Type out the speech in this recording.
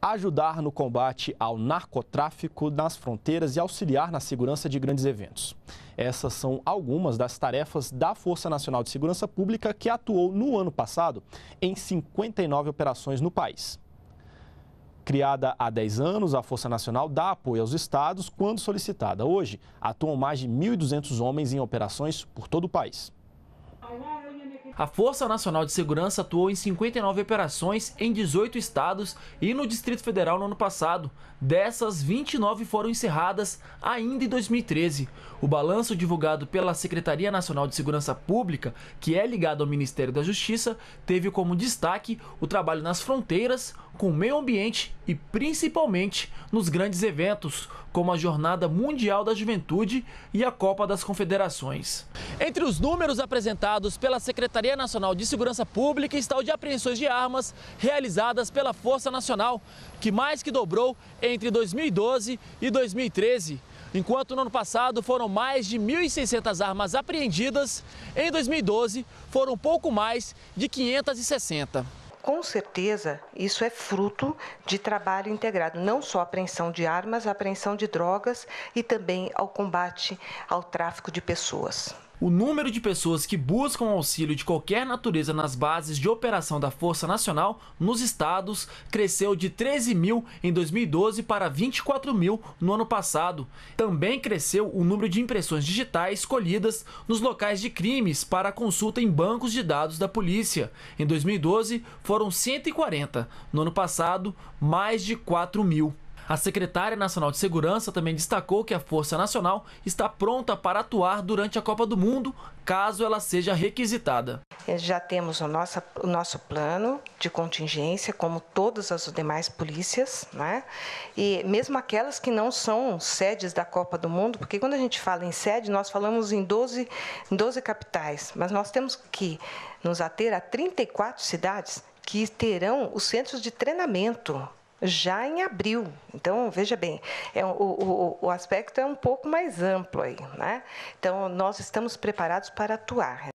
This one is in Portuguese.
ajudar no combate ao narcotráfico nas fronteiras e auxiliar na segurança de grandes eventos. Essas são algumas das tarefas da Força Nacional de Segurança Pública que atuou no ano passado em 59 operações no país. Criada há 10 anos, a Força Nacional dá apoio aos estados quando solicitada. Hoje, atuam mais de 1.200 homens em operações por todo o país. A Força Nacional de Segurança atuou em 59 operações em 18 estados e no Distrito Federal no ano passado. Dessas, 29 foram encerradas ainda em 2013. O balanço divulgado pela Secretaria Nacional de Segurança Pública, que é ligado ao Ministério da Justiça, teve como destaque o trabalho nas fronteiras, com o meio ambiente e principalmente nos grandes eventos, como a Jornada Mundial da Juventude e a Copa das Confederações. Entre os números apresentados realizados pela Secretaria Nacional de Segurança Pública está o de apreensões de armas realizadas pela Força Nacional, que mais que dobrou entre 2012 e 2013. Enquanto no ano passado foram mais de 1.600 armas apreendidas, em 2012 foram pouco mais de 560 com certeza, isso é fruto de trabalho integrado, não só a apreensão de armas, a apreensão de drogas e também ao combate ao tráfico de pessoas. O número de pessoas que buscam auxílio de qualquer natureza nas bases de operação da Força Nacional nos estados cresceu de 13 mil em 2012 para 24 mil no ano passado. Também cresceu o número de impressões digitais colhidas nos locais de crimes para consulta em bancos de dados da polícia. Em 2012, foram 140. No ano passado, mais de 4 mil. A secretária nacional de segurança também destacou que a Força Nacional está pronta para atuar durante a Copa do Mundo, caso ela seja requisitada. É, já temos o nosso, o nosso plano de contingência, como todas as demais polícias, né? e mesmo aquelas que não são sedes da Copa do Mundo, porque quando a gente fala em sede, nós falamos em 12, em 12 capitais, mas nós temos que nos ater a 34 cidades que terão os centros de treinamento já em abril. Então, veja bem, é, o, o, o aspecto é um pouco mais amplo aí. Né? Então, nós estamos preparados para atuar.